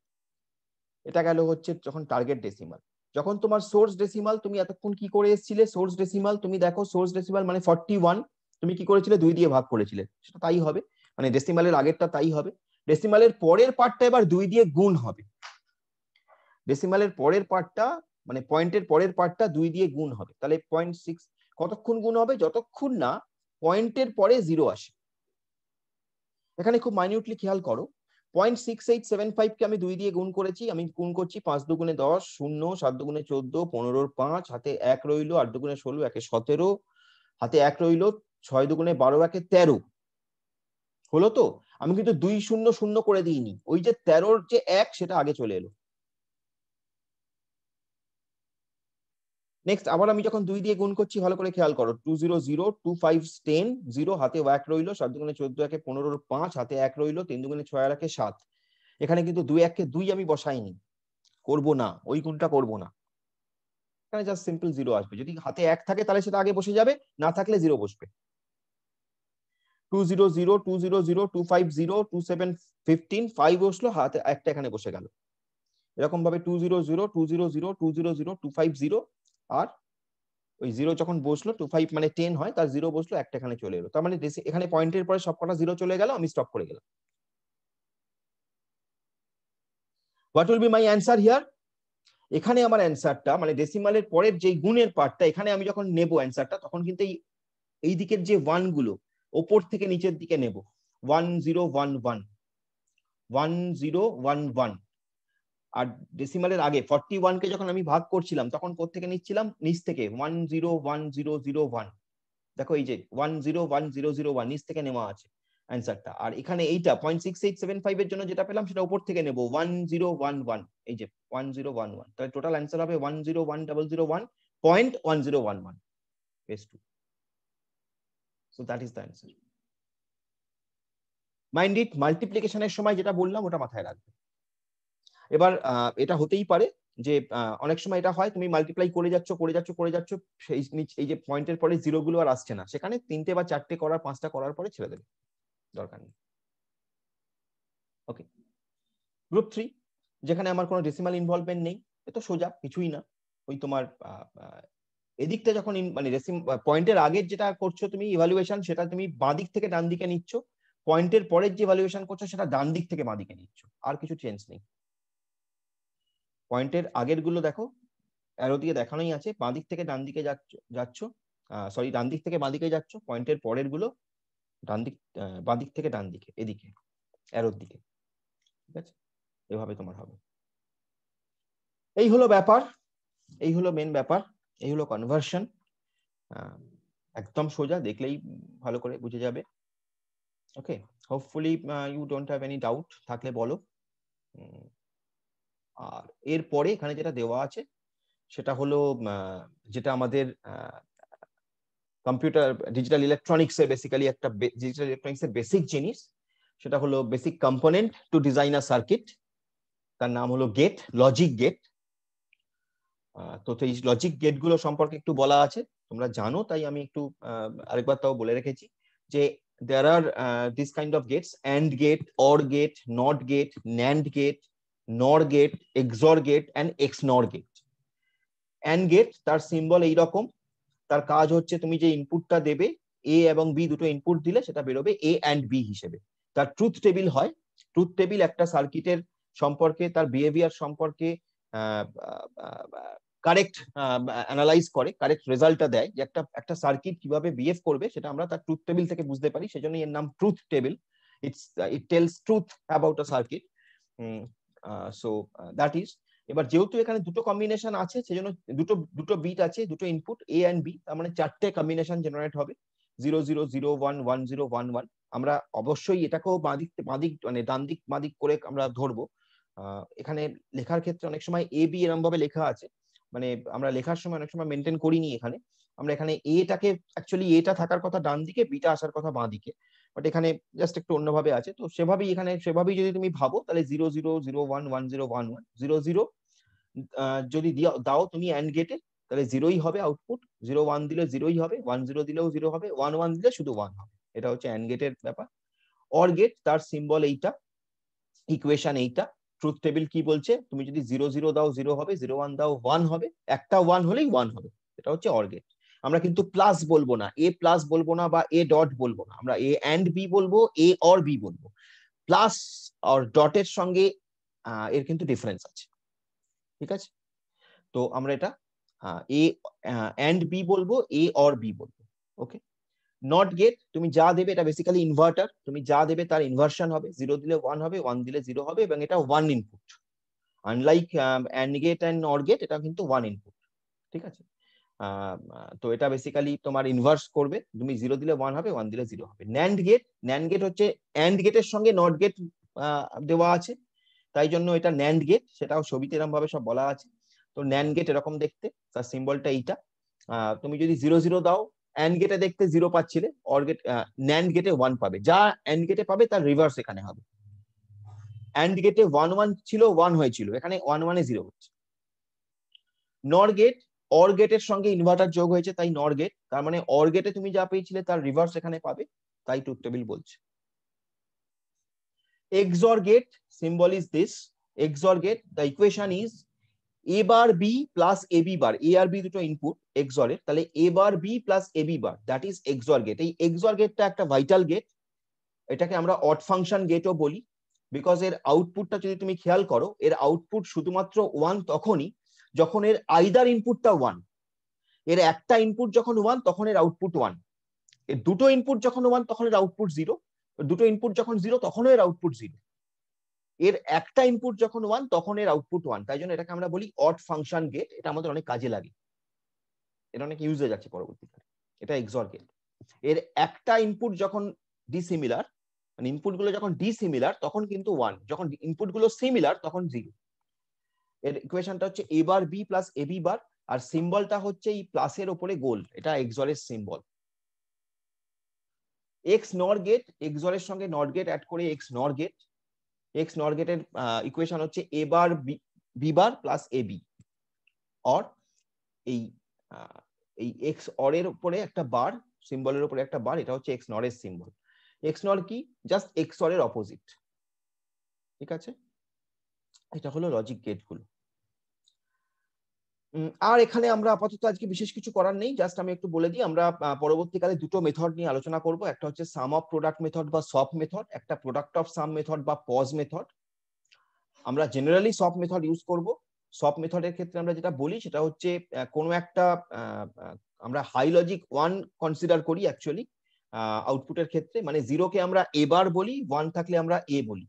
A: এটা গেল হচ্ছে যখন টার্গেট ডেসিমাল যখন তোমার সোর্স ডেসিমাল তুমি এতক্ষণ কি করে এসেছিলে সোর্স ডেসিমাল তুমি দেখো সোর্স ডেসিমাল মানে ফর্টি ওয়ান তুমি কি করেছিলে দুই দিয়ে ভাগ করেছিলে সেটা তাই হবে মানে ডেসিমালের আগেরটা তাই হবে ডেসিমালের পরের পার্টটা এবার দুই দিয়ে গুণ হবে ডেসিমালের পরের পার্টটা মানে পয়েন্টের পরের পার্টটা দুই দিয়ে গুণ হবে তাহলে পয়েন্ট সিক্স কতক্ষণ গুণ হবে যতক্ষণ না পয়েন্টের পরে জিরো আসে এখানে খুব মাইনিউটলি খেয়াল করো পয়েন্ট সিক্স এইট সেভেন ফাইভকে আমি দুই দিয়ে গুণ করেছি আমি গুণ করছি পাঁচ দুগুণে দশ শূন্য সাত দুগুণে চোদ্দ পনেরোর পাঁচ হাতে এক রইল আট দুগুণে ষোলো একে সতেরো হাতে এক রইল ছয় দুগুণে বারো একে তেরো হলো তো আমি কিন্তু দুই শূন্য শূন্য করে দিইনি ওই যে তেরোর যে এক সেটা আগে চলে এলো নেক্সট আবার আমি যখন দুই দিয়ে গুণ করছি ভালো করে খেয়াল করো two zero zero two five ten zero হাতে এক রইলো সাত দুগুণে চোদ্দ একে পনেরোর পাঁচ হাতে এক রইলো তিন দুগুণে ছয় একে সাত এখানে কিন্তু দুই কে দুই আমি বসাইনি করব না ওই গুণটা করব না এখানে জাস্ট সিম্পল জিরো আসবে যদি হাতে এক থাকে তাহলে সেটা আগে বসে যাবে না থাকলে জিরো বসবে two zero zero two zero zero two five zero two seven fifteen five বসলো হাতে একটা এখানে বসে two zero zero two zero zero two zero zero two five zero আর ওই জিরো যখন বসলো টু ফাইভ মানে টেন হয় তার জিরো বসলো একটা এখানে চলে এলো তার মানে এখানে পয়েন্টের পরে সব কটা জিরো চলে গেল আমি স্টপ করে গেলাম what will be my answer here এখানে আমার অ্যান্সারটা মানে ডেসিমালের পরের যে গুণের পার্টটা এখানে আমি যখন নেবো অ্যান্সারটা তখন কিন্তু এই দিকের যে ওয়ান গুলো ওপর থেকে নিচের দিকে নেব one zero one one one zero one one আর ডেসিমালের আগে ফর্টি ওয়ানকে যখন আমি ভাগ করছিলাম তখন কোথ থেকে নিচ্ছিলাম নিচ থেকে one zero one zero zero one দেখো এই যে one zero one zero zero one নিচ থেকে নেওয়া আছে অ্যান্সারটা আর এখানে এইটা point six eight seven five এর জন্য যেটা পেলাম সেটা উপর থেকে নেব ওয়ান জিরো ওয়ান ওয়ান এই যে ওয়ান জিরো ওয়ান ওয়ান তাহলে টোটাল অ্যান্সার হবে one zero one double zero one point one zero one one base two So that is the answer. Mind it মাল্টিপ্লিকেশনের সময় যেটা বললাম ওটা মাথায় রাখবে এবার এটা হতেই পারে যে অনেক সময় এটা হয় তুমি মাল্টিপ্লাই করে যাচ্ছ করে যাচ্ছ করে যাচ্ছ সেই এই যে পয়েন্টের পরে জিরো গুলো আর আসছে না সেখানে তিনটে বা চারটে করার পাঁচটা করার পরে ছেড়ে দেবে দরকার নেই ওকে গ্রুপ থ্রি যেখানে আমার কোনো ডেসিমাল ইনভলভমেন্ট নেই এ তো সোজা কিছুই না ওই তোমার এদিকটা যখন মানে রেসিম পয়েন্টের আগের যেটা করছো তুমি ইভালুয়েশন সেটা তুমি বাঁ দিক থেকে ডান দিকে নিচ্ছ পয়েন্টের পরের যে ইভালুয়েশন করছো সেটা ডান দিক থেকে বাঁ দিকে নিচ্ছ আর কিছু চেঞ্জ নেই পয়েন্টের আগের গুলো দেখো অ্যারো দিকে দেখানোই আছে বাঁ দিক থেকে ডান দিকে যাচ্ছ সরি ডান দিক থেকে বাঁ দিকে যাচ্ছ পয়েন্টের পরের গুলো ডান দিক বাঁ দিক থেকে ডান দিকে এদিকে অ্যারোর দিকে ঠিক আছে এভাবে তোমার হবে এই হলো ব্যাপার এই হলো মেন ব্যাপার এই হলো কনভার্সন একদম সোজা দেখলেই ভালো করে বুঝে যাবে okay hopefully you don't have any doubt থাকলে বলো আর এরপরে এখানে যেটা দেওয়া আছে সেটা হলো যেটা আমাদের কম্পিউটার ডিজিটাল ইলেকট্রনিক্সে বেসিক্যালি একটা ডিজিটাল ইলেকট্রনিক্সের বেসিক জিনিস সেটা হলো basic component to design a circuit তার নাম হলো গেট লজিক গেট তো এই লজিক গেটগুলো সম্পর্কে একটু বলা আছে তোমরা জানো তাই আমি একটু আরেকবার তাও বলে রেখেছি যে there are this kind of gates and gate or gate not gate NAND gate NOR gate XOR gate and XNOR gate and gate তার সিম্বল এই রকম তার কাজ হচ্ছে তুমি যে ইনপুটটা দেবে এ এবং বি দুটো ইনপুট দিলে সেটা বেরোবে এ অ্যান্ড বি হিসেবে তার ট্রুথ টেবিল হয় ট্রুথ টেবিল একটা সার্কিটের সম্পর্কে তার বিহেভিয়ার সম্পর্কে কারেক্ট অ্যানালাইজ করে কারেক্ট রেজাল্টটা দেয় যে একটা একটা সার্কিট কিভাবে বিহেভ করবে সেটা আমরা তার ট্রুথ টেবিল থেকে বুঝতে পারি সেজন্য এর নাম truth table it's it tells truth about a circuit so that is এবার যেহেতু এখানে দুটো কম্বিনেশন আছে সেজন্য দুটো দুটো বিট আছে দুটো ইনপুট এ অ্যান্ড বি তার মানে চারটে কম্বিনেশন জেনারেট হবে zero zero zero one one zero one one আমরা অবশ্যই এটাকেও বাঁদিক বাঁদিক মানে ডান দিক বাঁদিক করে আমরা ধরবো এখানে লেখার ক্ষেত্রে অনেক সময় এ বি এরম ভাবে লেখা আছে মানে আমরা লেখার সময় অনেক সময় মেনটেন করিনি এখানে আমরা এখানে এটাকে অ্যাকচুয়ালি এটা থাকার কথা ডান দিকে বিটা আসার কথা বাঁ দিকে বাট এখানে জাস্ট একটু অন্যভাবে আছে তো সেভাবেই এখানে সেভাবেই যদি তুমি ভাবো তাহলে zero zero zero one one zero one one zero zero যদি দাও তুমি অ্যান্ড গেটে তাহলে জিরোই হবে আউটপুট জিরো ওয়ান দিলে জিরোই হবে ওয়ান জিরো দিলেও জিরো হবে ওয়ান ওয়ান দিলে শুধু ওয়ান হবে এটা হচ্ছে অ্যান্ড গেটের ব্যাপার অর গেট তার সিম্বল এইটা ইকুয়েশন এইটা ট্রুথ টেবিল কি বলছে তুমি যদি জিরো জিরো দাও জিরো হবে জিরো ওয়ান দাও ওয়ান হবে একটা ওয়ান হলেই ওয়ান হবে এটা হচ্ছে অর্গেট আমরা কিন্তু প্লাস বলবো না এ প্লাস বলবো না বা এ ডট বলবো না আমরা এ অ্যান্ড বি বলবো এ অর বি বলবো প্লাস আর ডটের সঙ্গে এর কিন্তু ডিফারেন্স আছে ঠিক আছে তো আমরা এটা এ অ্যান্ড বি বলবো এ অর বি বলবো ওকে নট গেট তুমি যা দেবে এটা বেসিক্যালি ইনভার্টার তুমি যা দেবে তার ইনভার্সন হবে জিরো দিলে ওয়ান হবে ওয়ান দিলে জিরো হবে এবং এটা one input unlike and gate and not gate এটা কিন্তু ওয়ান ইনপুট ঠিক আছে um, uh, তো এটা বেসিক্যালি তোমার ইনভার্স করবে তুমি জিরো দিলে ওয়ান হবে ওয়ান দিলে জিরো হবে ন্যান্ড গেট ন্যান্ড গেট হচ্ছে অ্যান্ড গেটের সঙ্গে নট গেট uh, দেওয়া আছে তাই জন্য এটা ন্যান্ড গেট সেটাও ছবিতে এরকম ভাবে সব বলা আছে তো ন্যান্ড গেট এরকম দেখতে তার সিম্বলটা এইটা তুমি যদি জিরো জিরো দাও অ্যান্ড গেটে দেখতে জিরো পাচ্ছিলে অর গেট ন্যান্ড গেটে ওয়ান পাবে যা অ্যান্ড গেটে পাবে তার রিভার্স এখানে হবে অ্যান্ড গেটে ওয়ান ওয়ান ছিল ওয়ান হয়েছিল এখানে ওয়ান ওয়ানে জিরো হচ্ছে নর গেট অর গেটের সঙ্গে ইনভার্টার যোগ হয়েছে তাই নর গেট তার মানে অর গেটে তুমি যা পেয়েছিলে তার রিভার্স এখানে পাবে তাই টুক টেবিল বলছে XOR gate symbol is this XOR gate the equation is A bar B plus A B bar A আর বি দুটো ইনপুট এক্সরের তাহলে A bar B plus A B bar that is XOR gate এই XOR গেটটা একটা vital gate এটাকে আমরা অট function গেটও বলি বিকজ এর আউটপুটটা যদি তুমি খেয়াল করো এর আউটপুট শুধুমাত্র ওয়ান তখনই যখন এর আইদার ইনপুটটা ওয়ান এর একটা ইনপুট যখন ওয়ান তখন এর আউটপুট ওয়ান এর দুটো ইনপুট যখন ওয়ান তখন এর আউটপুট জিরো দুটো ইনপুট যখন জিরো তখনও এর আউটপুট জিরো এর একটা ইনপুট যখন ওয়ান তখন এর আউটপুট ওয়ান তাই জন্য এটাকে আমরা বলি অট ফাংশন গেট এটা আমাদের অনেক কাজে লাগে এটা অনেক ইউজে যাচ্ছে পরবর্তীকালে এটা এক্সর গেট এর একটা ইনপুট যখন ডিসিমিলার মানে ইনপুট গুলো যখন ডিসিমিলার তখন কিন্তু ওয়ান যখন ইনপুট গুলো সিমিলার তখন জিরো এর ইকুয়েশনটা হচ্ছে A bar B plus A B bar আর সিম্বলটা হচ্ছে এই প্লাসের ওপরে গোল এটা এক্সরের সিম্বল এক্স নর গেট এক্সরের সঙ্গে নট গেট অ্যাড করে XNOR gate X not গেটের ইকুয়েশন হচ্ছে A bar B bar plus A B or এই এই এক্স অরের উপরে একটা বার সিম্বলের উপরে একটা বার এটা হচ্ছে এক্স নরের সিম্বল এক্স নর কি জাস্ট এক্স অরের অপোজিট ঠিক আছে এটা হলো লজিক গেটগুলো আর এখানে আমরা আপাতত আজকে বিশেষ কিছু করার নেই জাস্ট আমি একটু বলে দিই আমরা পরবর্তীকালে দুটো মেথড নিয়ে আলোচনা করব একটা হচ্ছে সাম অফ প্রোডাক্ট মেথড বা সফট মেথড একটা প্রোডাক্ট অফ সাম মেথড বা পজ মেথড আমরা জেনারেলি সফট মেথড ইউজ করব সফট মেথডের ক্ষেত্রে আমরা যেটা বলি সেটা হচ্ছে কোনো একটা আমরা হাই লজিক ওয়ান কনসিডার করি অ্যাকচুয়ালি আউটপুটের ক্ষেত্রে মানে জিরোকে আমরা এবার বলি ওয়ান থাকলে আমরা এ বলি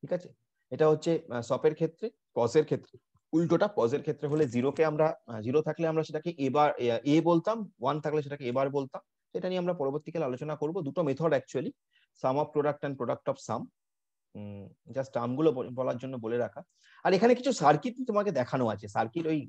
A: ঠিক আছে এটা হচ্ছে সফের ক্ষেত্রে পজের ক্ষেত্রে উল্টোটা পজের ক্ষেত্রে হলে জিরোকে আমরা জিরো থাকলে আমরা সেটাকে এবার এ বলতাম ওয়ান থাকলে সেটাকে এবার বলতাম সেটা নিয়ে আমরা পরবর্তীকালে আলোচনা করব দুটো method actually sum of product and product of sum just টার্মগুলো বলার জন্য বলে রাখা আর এখানে কিছু সার্কিট তোমাকে দেখানো আছে সার্কিট ওই